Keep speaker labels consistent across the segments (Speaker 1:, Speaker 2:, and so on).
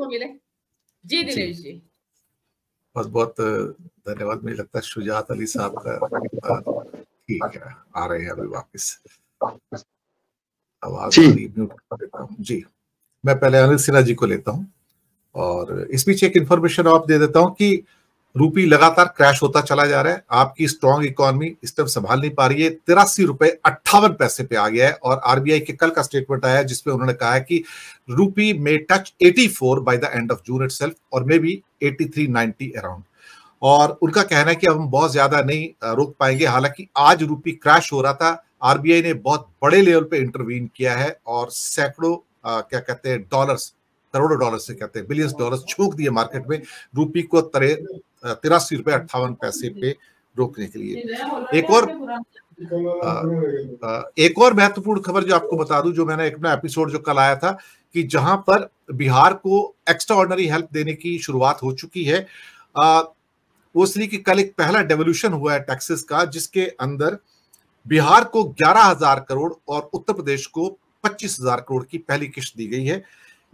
Speaker 1: जी दिनेश जी,
Speaker 2: बहुत धन्यवाद मुझे लगता है शुजात अली साहब का ठीक है आ रहे हैं अभी वापस आवाज जी मैं पहले अनिल सिन्हा जी को लेता हूँ और इस बीच एक इन्फॉर्मेशन आप दे देता हूँ कि रूपी लगातार क्रैश होता चला जा रहा है आपकी स्ट्रॉन्ग इकोनॉमी इस टाइम संभाल नहीं पा रही है तिरासी रुपए अट्ठावन पैसे पे आ गया है और आरबीआई के कल का स्टेटमेंट आया है जिसमें उन्होंने कहा है कि rupee may touch 84 by the end of June it और मे बी 83 90 अराउंड और उनका कहना है कि अब हम बहुत ज्यादा नहीं रोक पाएंगे हालांकि आज रूपी क्रैश हो रहा था आरबीआई ने बहुत बड़े लेवल पे इंटरवीन किया है और सैकड़ों क्या कहते हैं डॉलर्स करोड़ों डॉलर से कहते हैं बिलियंस डॉलर्स छूक दिए मार्केट में रूपी को तरे तिरासी रुपए अट्ठावन पैसे पे रोकने के लिए एक और आ, आ, एक और महत्वपूर्ण खबर जो आपको बता दूं जो मैंने एक अपना एपिसोड जो कल आया था कि जहां पर बिहार को एक्स्ट्रा ऑर्डनरी हेल्प देने की शुरुआत हो चुकी है आ, वो इसलिए कि कल एक पहला डेवोल्यूशन हुआ है टैक्सेस का जिसके अंदर बिहार को ग्यारह हजार करोड़ और उत्तर प्रदेश को पच्चीस हजार करोड़ की पहली किश्त दी गई है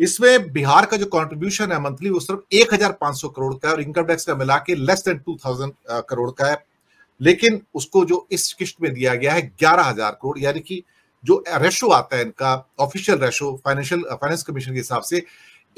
Speaker 2: इसमें बिहार का जो कॉन्ट्रीब्यूशन है मंथली वो सिर्फ सौ करोड़ का है और इनकम टैक्स का मिला के लेस देन 2000 करोड़ का है लेकिन उसको जो इस किश्त में दिया गया है हजार करोड़ यानी कि जो रेशो आता है इनका official ratio financial finance commission के हिसाब से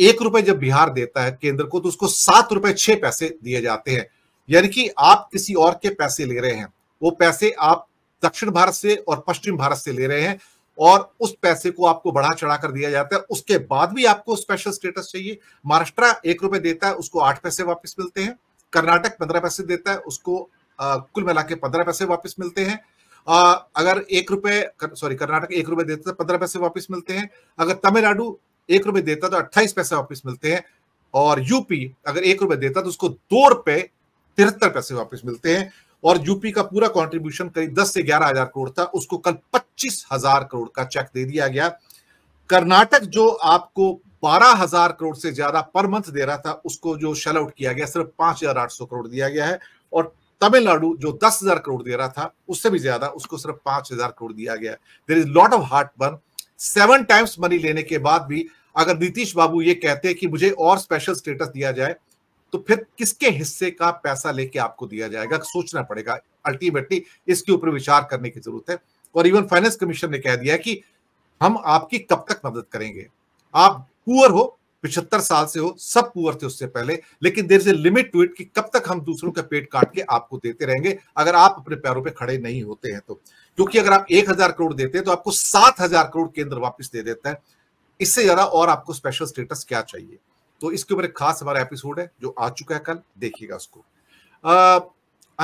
Speaker 2: एक रुपए जब बिहार देता है केंद्र को तो उसको सात रुपए छह पैसे दिए जाते हैं यानी कि आप किसी और के पैसे ले रहे हैं वो पैसे आप दक्षिण भारत से और पश्चिम भारत से ले रहे हैं और उस पैसे को आपको बढ़ा चढ़ा कर दिया जाता है उसके बाद भी आपको स्पेशल स्टेटस चाहिए महाराष्ट्र एक रुपए देता है उसको आठ पैसे वापस मिलते हैं कर्नाटक पंद्रह पैसे देता है उसको आ, कुल मिला के पंद्रह पैसे वापस मिलते हैं आ, अगर एक रुपए कर, सॉरी कर्नाटक एक रुपए देता है तो पंद्रह पैसे वापस मिलते हैं अगर तमिलनाडु एक रुपए देता तो अट्ठाईस पैसे वापस मिलते हैं और यूपी अगर एक रुपए देता तो उसको दो रुपए तिहत्तर पैसे वापस मिलते हैं और यूपी का पूरा कंट्रीब्यूशन करीब 10 से ग्यारह हजार करोड़ था उसको कल पच्चीस हजार करोड़ का चेक दे दिया गया कर्नाटक जो आपको बारह हजार करोड़ से ज्यादा पर मंथ दे रहा था उसको जो शेल आउट किया गया सिर्फ पांच हजार आठ सौ करोड़ दिया गया है और तमिलनाडु जो दस हजार करोड़ दे रहा था उससे भी ज्यादा उसको सिर्फ पांच हजार करोड़ दिया गया there is lot of heartburn seven times money लेने के बाद भी अगर नीतीश बाबू ये कहते हैं कि मुझे और स्पेशल स्टेटस दिया जाए तो फिर किसके हिस्से का पैसा लेके आपको दिया जाएगा सोचना पड़ेगा अल्टीमेटली इसके ऊपर विचार करने की जरूरत है और इवन फाइनेंस कमीशन ने कह दिया कि हम आपकी कब तक मदद करेंगे आप पुअर हो पिछहत्तर साल से हो सब पुअर थे उससे पहले लेकिन there is a limit to it कि कब तक हम दूसरों का पेट काट के आपको देते रहेंगे अगर आप अपने पैरों पे खड़े नहीं होते हैं तो क्योंकि अगर आप एक हजार करोड़ देते हैं तो आपको सात हजार करोड़ केंद्र वापस दे देता है इससे ज्यादा और आपको स्पेशल स्टेटस क्या चाहिए तो इसके ऊपर एक खास हमारा एपिसोड है जो आ चुका है कल देखिएगा उसको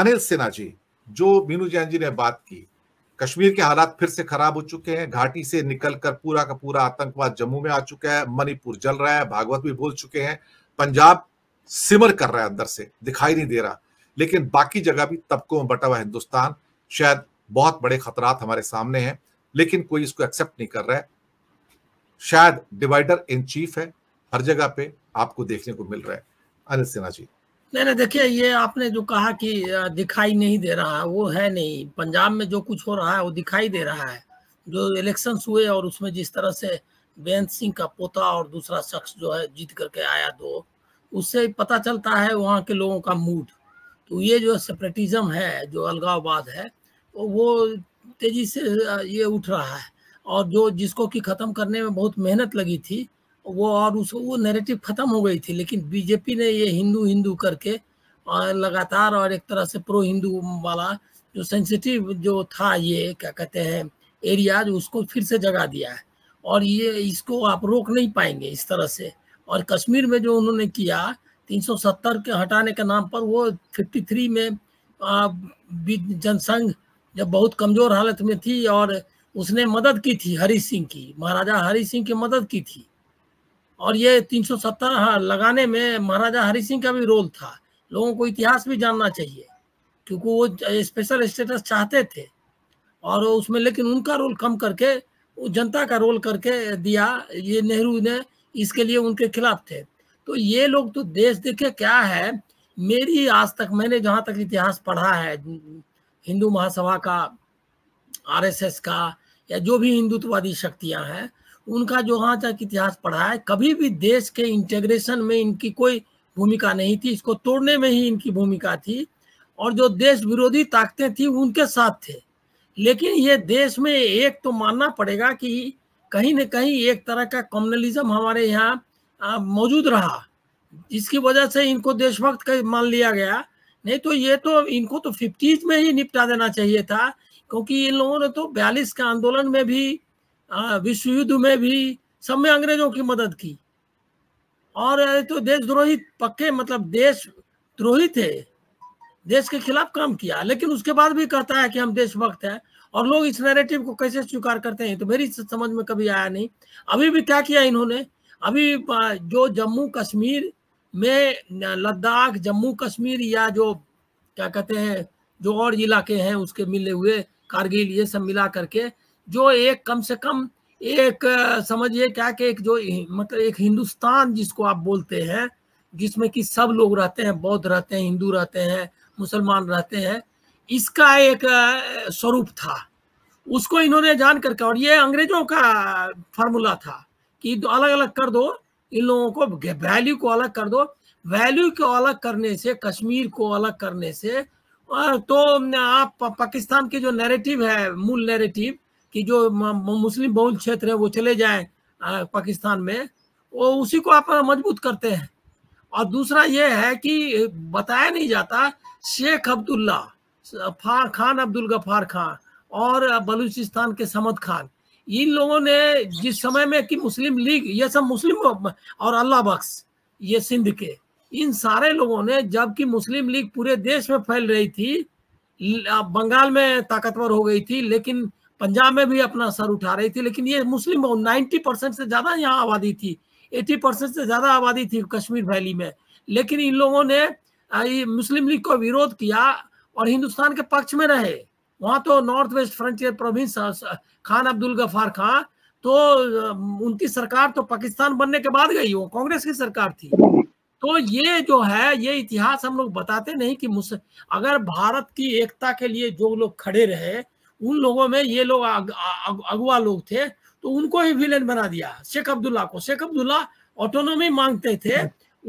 Speaker 2: अनिल सिन्हा जी जो मीनू जैन जी ने बात की कश्मीर के हालात फिर से खराब हो चुके हैं घाटी से निकलकर पूरा का पूरा आतंकवाद जम्मू में आ चुका है मणिपुर जल रहा है भागवत भी बोल चुके हैं पंजाब सिमर कर रहा है अंदर से दिखाई नहीं दे रहा लेकिन बाकी जगह भी तबकों में बटा हुआ हिंदुस्तान शायद बहुत बड़े खतरात हमारे सामने हैं लेकिन कोई इसको एक्सेप्ट नहीं कर रहा है शायद डिवाइडर इन चीफ है हर जगह पे आपको देखने को मिल रहा है अनिल सिन्हा जी
Speaker 1: नहीं नहीं देखिए ये आपने जो कहा कि दिखाई नहीं दे रहा है वो है नहीं पंजाब में जो कुछ हो रहा है वो दिखाई दे रहा है जो इलेक्शन हुए और उसमें जिस तरह से बेंत सिंह का पोता और दूसरा शख्स जो है जीत करके आया दो उससे पता चलता है वहाँ के लोगों का मूड तो ये जो सेपरेटिज्म है जो अलगाववाद है तो वो तेजी से ये उठ रहा है और जो जिसको कि ख़त्म करने में बहुत मेहनत लगी थी वो और उसको वो नैरेटिव खत्म हो गई थी लेकिन बीजेपी ने ये हिंदू हिंदू करके और लगातार और एक तरह से प्रो हिंदू वाला जो सेंसिटिव जो था ये क्या कहते हैं एरिया उसको फिर से जगा दिया है और ये इसको आप रोक नहीं पाएंगे इस तरह से और कश्मीर में जो उन्होंने किया 370 के हटाने के नाम पर वो 53 में जनसंघ जब बहुत कमजोर हालत में थी और उसने मदद की थी हरी सिंह की महाराजा हरी सिंह की मदद की थी और ये तीन सौ हाँ, लगाने में महाराजा हरि सिंह का भी रोल था लोगों को इतिहास भी जानना चाहिए क्योंकि वो स्पेशल स्टेटस चाहते थे और उसमें लेकिन उनका रोल कम करके वो जनता का रोल करके दिया ये नेहरू ने इसके लिए उनके खिलाफ थे तो ये लोग तो देश देखे क्या है मेरी आज तक मैंने जहाँ तक इतिहास पढ़ा है हिंदू महासभा का आरएसएस का या जो भी हिंदुत्ववादी शक्तियाँ हैं उनका जो वहाँ तक इतिहास पढ़ा है कभी भी देश के इंटेग्रेशन में इनकी कोई भूमिका नहीं थी इसको तोड़ने में ही इनकी भूमिका थी और जो देश विरोधी ताकतें थी उनके साथ थे लेकिन ये देश में एक तो मानना पड़ेगा कि कहीं न कहीं एक तरह का कम्युनलिज्म हमारे यहाँ मौजूद रहा जिसकी वजह से इनको देशभक्त का मान लिया गया नहीं तो ये तो इनको तो फिफ्टीज में ही निपटा देना चाहिए था क्योंकि इन लोगों ने तो बयालीस के आंदोलन में भी हाँ, विश्व युद्ध में भी सब में अंग्रेजों की मदद की और तो देशद्रोही पक्के मतलब देश द्रोही थे देश के खिलाफ काम किया लेकिन उसके बाद भी कहता है कि हम देशभक्त हैं और लोग इस नैरेटिव को कैसे स्वीकार करते हैं तो मेरी समझ में कभी आया नहीं अभी भी क्या किया इन्होंने अभी जो जम्मू कश्मीर में लद्दाख जम्मू कश्मीर या जो क्या कहते हैं जो और इलाके हैं उसके मिले हुए कारगिल ये सब मिला करके जो एक कम से कम एक समझिए क्या कि एक जो मतलब एक हिंदुस्तान जिसको आप बोलते हैं जिसमें कि सब लोग रहते हैं बौद्ध रहते हैं हिंदू रहते हैं मुसलमान रहते हैं इसका एक स्वरूप था उसको इन्होंने जान करके और ये अंग्रेजों का फार्मूला था कि अलग अलग कर दो इन लोगों को वैल्यू को अलग कर दो वैल्यू को अलग करने से कश्मीर को अलग करने से तो आप पाकिस्तान के जो नैरेटिव है मूल नैरेटिव कि जो मुस्लिम बहुल क्षेत्र है वो चले जाए पाकिस्तान में वो उसी को आप मजबूत करते हैं और दूसरा ये है कि बताया नहीं जाता शेख अब्दुल्ला फार खान अब्दुल गफार खान और बलूचिस्तान के समद खान इन लोगों ने जिस समय में कि मुस्लिम लीग ये सब मुस्लिम और अल्लाह बख्श ये सिंध के इन सारे लोगों ने जबकि मुस्लिम लीग पूरे देश में फैल रही थी बंगाल में ताकतवर हो गई थी लेकिन पंजाब में भी अपना सर उठा रही थी लेकिन ये मुस्लिम नाइन्टी परसेंट से ज़्यादा यहाँ आबादी थी एटी परसेंट से ज़्यादा आबादी थी कश्मीर वैली में लेकिन इन लोगों ने मुस्लिम लीग को विरोध किया और हिंदुस्तान के पक्ष में रहे वहाँ तो North West Frontier Province Khan Abdul Gaffar Khan तो उनकी सरकार तो पाकिस्तान बनने के बाद गई वो कांग्रेस की सरकार थी तो ये जो है ये इतिहास हम लोग बताते नहीं कि अगर भारत की एकता के लिए जो लोग खड़े रहे उन लोगों में ये लोग अगवा लोग थे तो उनको ही विलेन बना दिया शेख अब्दुल्ला को शेख अब्दुल्ला ऑटोनोमी मांगते थे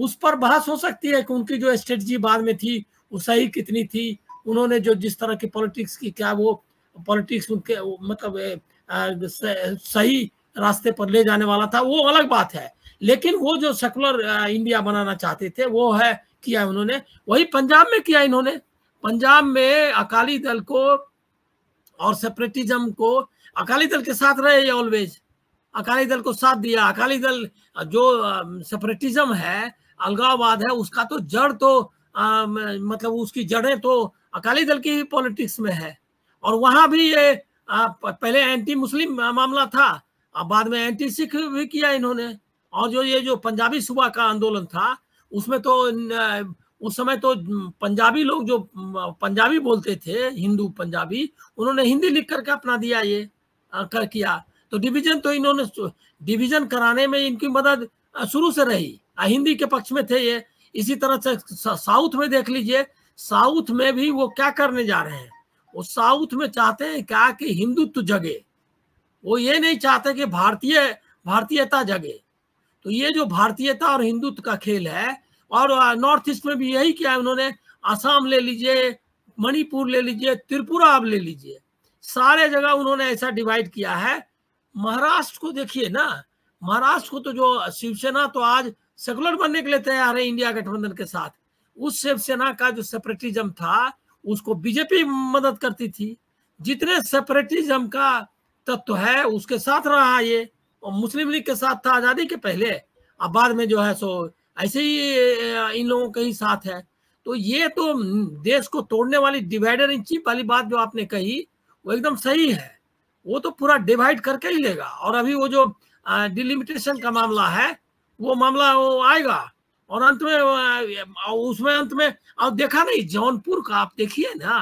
Speaker 1: उस पर बहस हो सकती है कि उनकी जो स्ट्रेटजी बाद में थी वो सही कितनी थी उन्होंने जो जिस तरह की पॉलिटिक्स की क्या वो पॉलिटिक्स उनके मतलब सही रास्ते पर ले जाने वाला था वो अलग बात है लेकिन वो जो सेकुलर इंडिया बनाना चाहते थे वो है किया उन्होंने वही पंजाब में किया इन्होंने पंजाब में अकाली दल को और सेपरेटिज्म को अकाली दल के साथ रहे ऑलवेज अकाली दल को साथ दिया अकाली दल जो सेपरेटिज्म है अलगाववाद है उसका तो जड़ तो आ, मतलब उसकी जड़ें तो अकाली दल की पॉलिटिक्स में है और वहां भी ये आ, पहले एंटी मुस्लिम मामला था अब बाद में एंटी सिख भी किया इन्होंने और जो ये जो पंजाबी सुबह का आंदोलन था उसमें तो न, उस समय तो पंजाबी लोग जो पंजाबी बोलते थे हिंदू पंजाबी उन्होंने हिंदी लिख करके अपना दिया ये कर किया तो डिवीजन तो इन्होंने डिवीजन कराने में इनकी मदद शुरू से रही हिंदी के पक्ष में थे ये इसी तरह से साउथ में देख लीजिए साउथ में भी वो क्या करने जा रहे हैं वो साउथ में चाहते हैं क्या कि हिंदुत्व जगे वो ये नहीं चाहते कि भारतीय भारतीयता जगे तो ये जो भारतीयता और हिंदुत्व का खेल है और नॉर्थ ईस्ट में भी यही किया है उन्होंने आसाम ले लीजिए मणिपुर ले लीजिए त्रिपुरा आप ले लीजिए सारे जगह उन्होंने ऐसा डिवाइड किया है महाराष्ट्र को देखिए ना महाराष्ट्र को तो जो शिवसेना तो आज सेकुलर बनने के लिए तैयार है इंडिया गठबंधन के साथ उस शिवसेना का जो सेपरेटिज्म था उसको बीजेपी मदद करती थी जितने सेपरेटिज्म का तत्व तो है उसके साथ रहा ये और मुस्लिम लीग के साथ था आजादी के पहले अब बाद में जो है सो ऐसे ही इन लोगों के ही साथ है तो ये तो देश को तोड़ने वाली डिवाइडर इन चीप वाली बात जो आपने कही वो एकदम सही है वो तो पूरा डिवाइड करके ही लेगा और अभी वो जो डिलिमिटेशन का मामला है वो मामला वो आएगा और अंत में उसमें अंत में और देखा नहीं जौनपुर का आप देखिए ना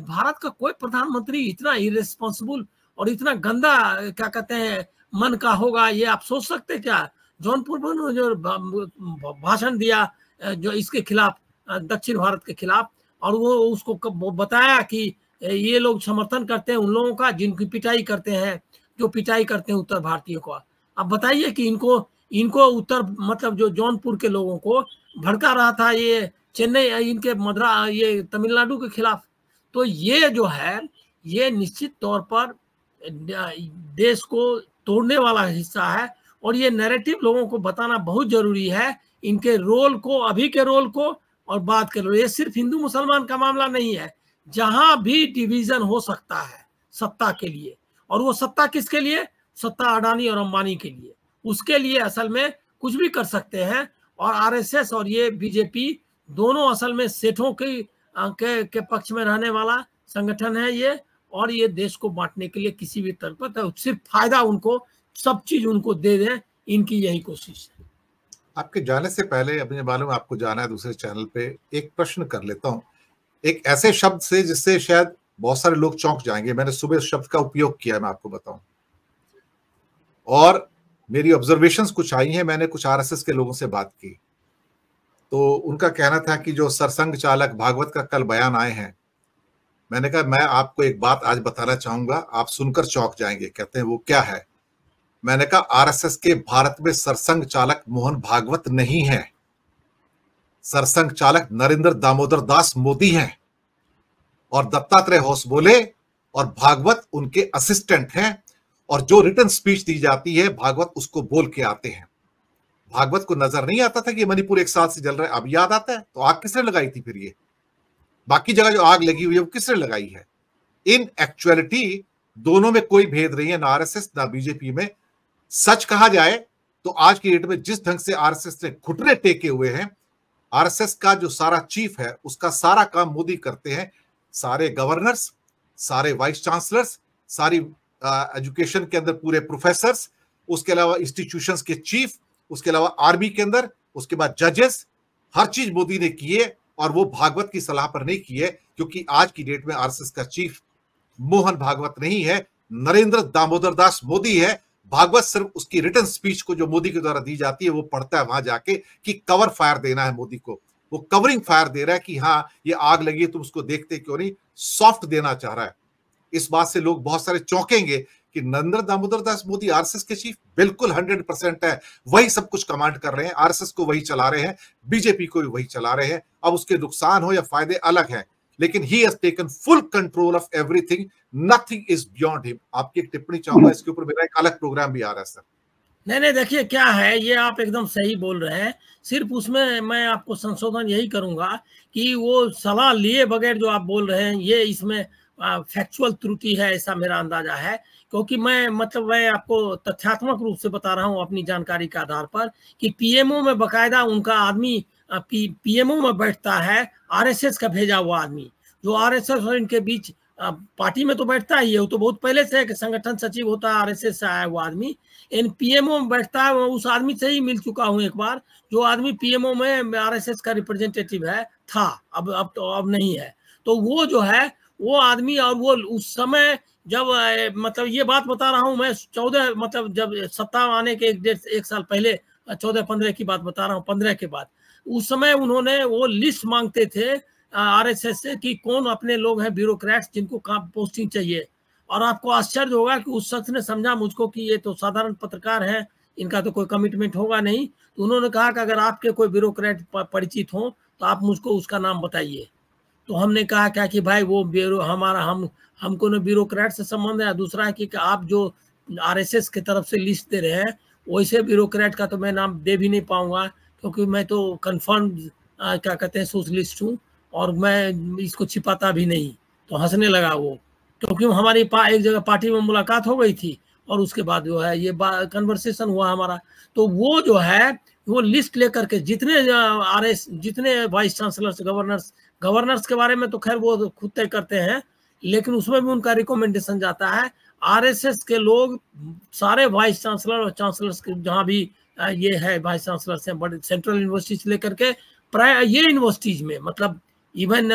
Speaker 1: भारत का कोई प्रधानमंत्री इतना इरेस्पॉन्सिबल और इतना गंदा क्या कहते हैं मन का होगा ये आप सोच सकते क्या जौनपुर में उन्होंने जो भाषण दिया जो इसके खिलाफ दक्षिण भारत के खिलाफ और वो उसको बताया कि ये लोग समर्थन करते हैं उन लोगों का जिनकी पिटाई करते हैं जो पिटाई करते हैं उत्तर भारतीयों का अब बताइए कि इनको इनको उत्तर मतलब जो जौनपुर के लोगों को भड़का रहा था ये चेन्नई इनके मद्रा ये तमिलनाडु के खिलाफ तो ये जो है ये निश्चित तौर पर देश को तोड़ने वाला हिस्सा है और ये नैरेटिव लोगों को बताना बहुत जरूरी है इनके रोल को अभी के रोल को और बात के ये सिर्फ हिंदू मुसलमान का मामला नहीं है जहां भी डिवीजन हो सकता है सत्ता के लिए और वो सत्ता किसके लिए सत्ता अडानी और अंबानी के लिए उसके लिए असल में कुछ भी कर सकते हैं और आरएसएस और ये बीजेपी दोनों असल में सेठों के के, के पक्ष में रहने वाला संगठन है ये और ये देश को बांटने के लिए किसी भी तरह पर तो सिर्फ फायदा उनको सब चीज उनको दे दें इनकी यही कोशिश है
Speaker 2: आपके जाने से पहले अपने मालूम आपको जाना है दूसरे चैनल पे एक प्रश्न कर लेता हूँ एक ऐसे शब्द से जिससे शायद बहुत सारे लोग चौंक जाएंगे मैंने सुबह शब्द का उपयोग किया मैं आपको बताऊं और मेरी ऑब्जर्वेशंस कुछ आई हैं मैंने कुछ आरएसएस के लोगों से बात की तो उनका कहना था कि जो सरसंग चालक भागवत का कल बयान आए हैं मैंने कहा मैं आपको एक बात आज बताना चाहूंगा आप सुनकर चौंक जाएंगे कहते हैं वो क्या है मैंने कहा आरएसएस के भारत में सरसंग चालक मोहन भागवत नहीं है सरसंग चालक नरेंद्र दामोदर दास मोदी हैं और दत्तात्रेय होस बोले और भागवत उनके असिस्टेंट हैं और जो रिटर्न स्पीच दी जाती है भागवत उसको बोल के आते हैं भागवत को नजर नहीं आता था कि मणिपुर एक साल से जल रहा है अब याद आता है तो आग किसने लगाई थी फिर ये बाकी जगह जो आग लगी हुई है वो किसने लगाई है इन एक्चुअलिटी दोनों में कोई भेद नहीं है ना आरएसएस ना बीजेपी में सच कहा जाए तो आज की डेट में जिस ढंग से आरएसएस ने घुटने टेके हुए हैं आरएसएस का जो सारा चीफ है उसका सारा काम मोदी करते हैं सारे गवर्नर्स सारे वाइस चांसलर्स सारी एजुकेशन के अंदर पूरे प्रोफेसर उसके अलावा इंस्टीट्यूशन के चीफ उसके अलावा आर्मी के अंदर उसके बाद जजेस हर चीज मोदी ने किए और वो भागवत की सलाह पर नहीं किए क्योंकि आज की डेट में आरएसएस का चीफ मोहन भागवत नहीं है नरेंद्र दामोदर दास मोदी है भागवत सिर्फ उसकी रिटर्न स्पीच को जो मोदी के द्वारा दी जाती है वो पढ़ता है वहां जाके कि कवर फायर देना है मोदी को वो कवरिंग फायर दे रहा है कि हाँ ये आग लगी है तुम उसको देखते क्यों नहीं सॉफ्ट देना चाह रहा है इस बात से लोग बहुत सारे चौंकेंगे कि नरेंद्र दामोदर दास मोदी आरएसएस के चीफ बिल्कुल हंड्रेड परसेंट है वही सब कुछ कमांड कर रहे हैं आरएसएस को वही चला रहे हैं बीजेपी को भी वही चला रहे हैं अब उसके नुकसान हो या फायदे अलग हैं लेकिन he has taken full control of everything nothing is beyond him आपकी एक टिप्पणी चाहूंगा इसके ऊपर मेरा एक अलग प्रोग्राम भी आ रहा है सर नहीं नहीं देखिए क्या है ये आप एकदम सही बोल रहे हैं सिर्फ
Speaker 1: उसमें मैं आपको संशोधन यही करूंगा कि वो सलाह लिए बगैर जो आप बोल रहे हैं ये इसमें फैक्चुअल त्रुटि है ऐसा मेरा अंदाजा है क्योंकि मैं मतलब मैं आपको तथ्यात्मक रूप से बता रहा हूं अपनी जानकारी के आधार पर कि पीएमओ में बकायदा उनका आदमी पी पीएमओ में बैठता है आरएसएस का भेजा हुआ आदमी जो आरएसएस और इनके बीच पार्टी में तो बैठता ही है वो तो बहुत पहले से है कि संगठन सचिव होता है आरएसएस से आया हुआ आदमी इन पीएमओ में बैठता है उस आदमी से ही मिल चुका हूँ एक बार जो आदमी पीएमओ में आरएसएस का रिप्रेजेंटेटिव है था अब अब तो अब नहीं है तो वो जो है वो आदमी और वो उस समय जब मतलब ये बात बता रहा हूँ मैं चौदह मतलब जब सत्ता आने के एक डेढ़ एक साल पहले चौदह पंद्रह की बात बता रहा हूँ पंद्रह के बाद उस समय उन्होंने वो लिस्ट मांगते थे आरएसएस से कि कौन अपने लोग हैं ब्यूरोक्रेट्स जिनको काम पोस्टिंग चाहिए और आपको आश्चर्य होगा कि उस शख्स ने समझा मुझको कि ये तो साधारण पत्रकार है इनका तो कोई कमिटमेंट होगा नहीं तो उन्होंने कहा कि अगर आपके कोई ब्यूरोक्रेट परिचित हों तो आप मुझको उसका नाम बताइए तो हमने कहा क्या कि भाई वो ब्यूरो हमारा हम हमको ना ब्यूरोक्रेट से संबंध है दूसरा है कि, कि आप जो एस की तरफ से लिस्ट दे रहे हैं वैसे ब्यूरोक्रेट का तो मैं नाम दे भी नहीं पाऊंगा क्योंकि मैं तो कन्फर्म क्या कहते हैं सोशलिस्ट हूँ और मैं इसको छिपाता भी नहीं तो हंसने लगा वो क्योंकि हमारी पा, एक जगह पार्टी में मुलाकात हो गई थी और उसके बाद जो है ये कन्वर्सेशन हुआ हमारा तो वो जो है वो लिस्ट लेकर के जितने आर एस जितने वाइस चांसलर्स गवर्नर्स गवर्नर्स के बारे में तो खैर वो खुद तय करते हैं लेकिन उसमें भी उनका रिकमेंडेशन जाता है आरएसएस के लोग सारे वाइस चांसलर और चांसलर्स के जहाँ भी ये है वाइस चांसलर से बड़े सेंट्रल यूनिवर्सिटी से लेकर के प्राय ये यूनिवर्सिटीज में मतलब इवन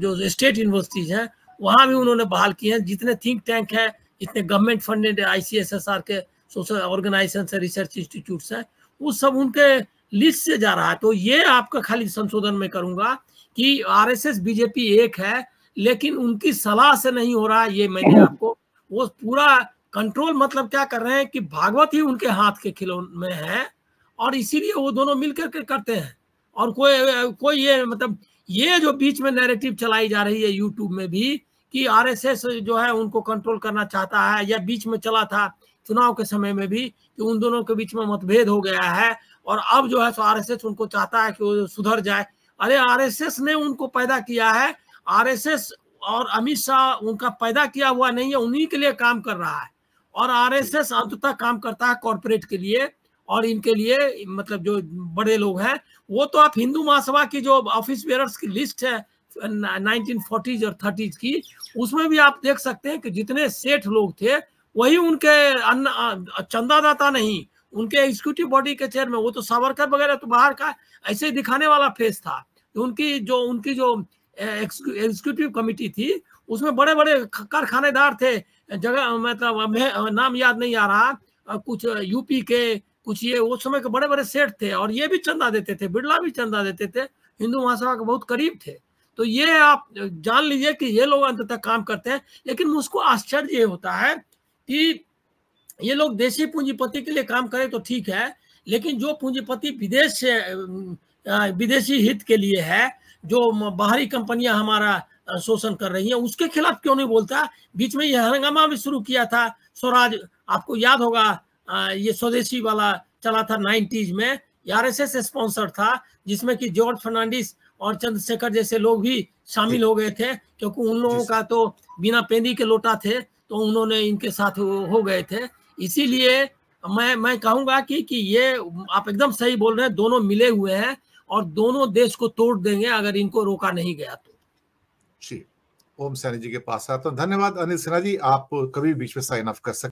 Speaker 1: जो स्टेट यूनिवर्सिटीज हैं वहाँ भी उन्होंने बहाल किए हैं जितने थिंक टैंक हैं जितने गवर्नमेंट फंडेड आई के सोशल ऑर्गेनाइजेशन से रिसर्च इंस्टीट्यूट्स हैं वो सब उनके लिस्ट से जा रहा है तो ये आपका खाली संशोधन में करूंगा कि आरएसएस बीजेपी एक है लेकिन उनकी सलाह से नहीं हो रहा ये मैंने आपको वो पूरा कंट्रोल मतलब क्या कर रहे हैं कि भागवत ही उनके हाथ के खिलौन में है और इसीलिए वो दोनों मिलकर के करते हैं और कोई कोई ये मतलब ये जो बीच में नैरेटिव चलाई जा रही है यूट्यूब में भी कि आरएसएस जो है उनको कंट्रोल करना चाहता है या बीच में चला था चुनाव के समय में भी कि उन दोनों के बीच में मतभेद हो गया है और अब जो है सो आर उनको चाहता है कि वो सुधर जाए अरे आर ने उनको पैदा किया है आर और अमित शाह उनका पैदा किया हुआ नहीं है उन्हीं के लिए काम कर रहा है और आरएसएस अंततः काम करता है कॉरपोरेट के लिए और इनके लिए मतलब जो बड़े लोग हैं वो तो आप हिंदू महासभा की जो ऑफिस बेयरर्स की लिस्ट है 1940s और 30s की उसमें भी आप देख सकते हैं कि जितने सेठ लोग थे वही उनके अन्न चंदादाता नहीं उनके एग्जीक्यूटिव बॉडी के चेयरमैन वो तो सावरकर वगैरह तो बाहर का ऐसे ही दिखाने वाला फेस था उनकी जो उनकी जो एग्जीक्यूटिव कमेटी थी उसमें बड़े बड़े कारखानेदार थे जगह मतलब नाम याद नहीं आ रहा कुछ यूपी के कुछ ये उस समय के बड़े बड़े सेठ थे और ये भी चंदा देते थे बिरला भी चंदा देते थे हिंदू महासभा के बहुत करीब थे तो ये आप जान लीजिए कि ये लोग अंत तक काम करते हैं लेकिन मुझको आश्चर्य ये होता है कि ये लोग देशी पूंजीपति के लिए काम करें तो ठीक है लेकिन जो पूंजीपति विदेश से विदेशी हित के लिए है जो बाहरी कंपनियां हमारा शोषण कर रही है उसके खिलाफ क्यों नहीं बोलता बीच में यह हंगामा भी शुरू किया था स्वराज आपको याद होगा ये स्वदेशी वाला चला था नाइन्टीज में आर एस एस स्पॉन्सर था जिसमें कि जॉर्ज फर्नांडिस और चंद्रशेखर जैसे लोग भी शामिल हो गए थे क्योंकि उन लोगों का तो बिना पेंदी के लोटा थे तो उन्होंने इनके साथ हो गए थे इसीलिए मैं मैं कहूंगा कि कि ये आप एकदम सही बोल रहे हैं दोनों मिले हुए हैं और दोनों देश को तोड़ देंगे अगर इनको रोका नहीं गया तो
Speaker 2: जी ओम सैनी जी के पास आता हूँ धन्यवाद अनिल सिन्हा जी आप कभी बीच में साइन ऑफ कर सकते